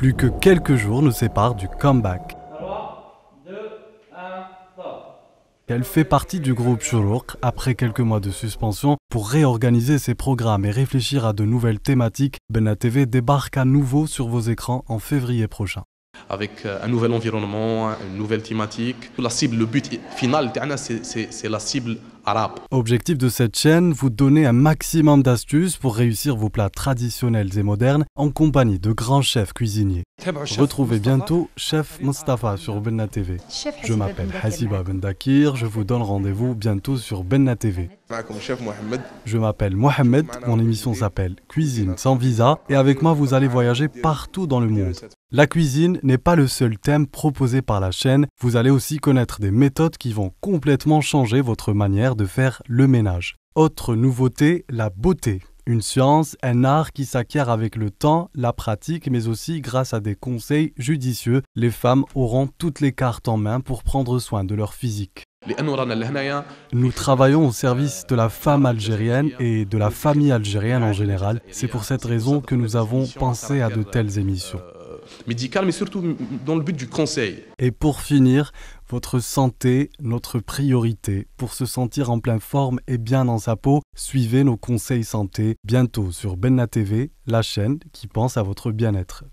Plus que quelques jours nous séparent du comeback. Elle fait partie du groupe Shuruk après quelques mois de suspension pour réorganiser ses programmes et réfléchir à de nouvelles thématiques. TV débarque à nouveau sur vos écrans en février prochain avec euh, un nouvel environnement, une nouvelle thématique. La cible, le but final, c'est la cible Objectif de cette chaîne, vous donner un maximum d'astuces pour réussir vos plats traditionnels et modernes en compagnie de grands chefs cuisiniers. Retrouvez bientôt Chef Mustafa sur Benna TV. Je m'appelle Ben Dakir, je vous donne rendez-vous bientôt sur Benna TV. Je m'appelle Mohamed, mon émission s'appelle Cuisine sans visa et avec moi vous allez voyager partout dans le monde. La cuisine n'est pas le seul thème proposé par la chaîne, vous allez aussi connaître des méthodes qui vont complètement changer votre manière de faire le ménage. Autre nouveauté, la beauté. Une science, un art qui s'acquiert avec le temps, la pratique, mais aussi grâce à des conseils judicieux, les femmes auront toutes les cartes en main pour prendre soin de leur physique. Nous travaillons au service de la femme algérienne et de la famille algérienne en général. C'est pour cette raison que nous avons pensé à de telles émissions médicale, mais surtout dans le but du conseil. Et pour finir, votre santé, notre priorité. Pour se sentir en pleine forme et bien dans sa peau, suivez nos conseils santé bientôt sur Benna TV, la chaîne qui pense à votre bien-être.